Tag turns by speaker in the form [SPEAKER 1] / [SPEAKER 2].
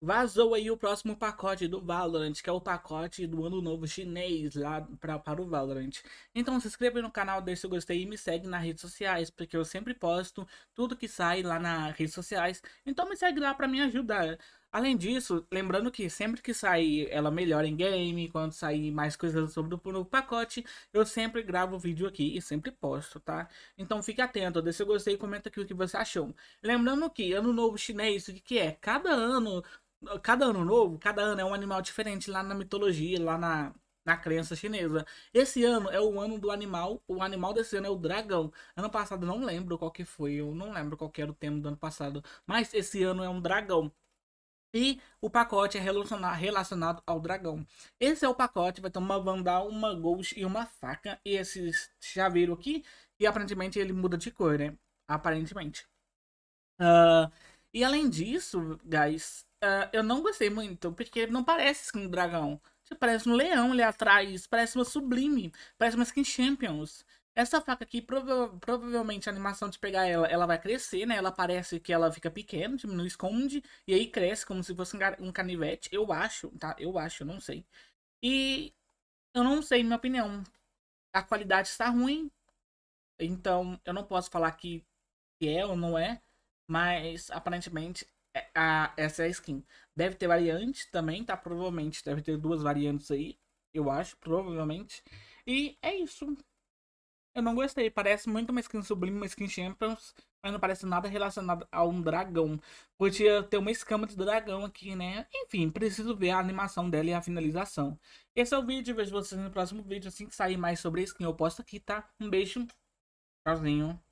[SPEAKER 1] Vazou aí o próximo pacote do Valorant, que é o pacote do ano novo chinês lá pra, para o Valorant. Então se inscreva no canal, deixe seu gostei e me segue nas redes sociais, porque eu sempre posto tudo que sai lá nas redes sociais. Então me segue lá para me ajudar. Além disso, lembrando que sempre que sair ela melhora em game, quando sair mais coisas sobre o novo pacote, eu sempre gravo vídeo aqui e sempre posto, tá? Então fique atento, deixa o gostei e comenta aqui o que você achou. Lembrando que ano novo chinês, o que, que é? Cada ano Cada ano novo, cada ano é um animal diferente lá na mitologia, lá na, na crença chinesa. Esse ano é o ano do animal, o animal desse ano é o dragão. Ano passado não lembro qual que foi, eu não lembro qual que era o tema do ano passado, mas esse ano é um dragão. E o pacote é relacionado ao dragão. Esse é o pacote, vai ter uma vandal, uma ghost e uma faca. E esses chaveiro aqui, e aparentemente ele muda de cor, né? Aparentemente. Uh, e além disso, guys, Uh, eu não gostei muito, porque não parece assim, um dragão. Tipo, parece um leão ali atrás, parece uma sublime, parece uma skin champions. Essa faca aqui, prova provavelmente a animação de pegar ela, ela vai crescer, né? Ela parece que ela fica pequena, diminui, tipo, esconde, e aí cresce como se fosse um canivete, eu acho, tá? Eu acho, eu não sei. E eu não sei, minha opinião. A qualidade está ruim, então eu não posso falar que é ou não é, mas aparentemente é, a, essa é a skin. Deve ter variante também, tá? Provavelmente. Deve ter duas variantes aí, eu acho, provavelmente. E é isso. Eu não gostei. Parece muito uma skin sublime, uma skin champions, mas não parece nada relacionado a um dragão. Podia ter uma escama de dragão aqui, né? Enfim, preciso ver a animação dela e a finalização. Esse é o vídeo. Vejo vocês no próximo vídeo. Assim que sair mais sobre a skin, eu posto aqui, tá? Um beijo. Tchauzinho.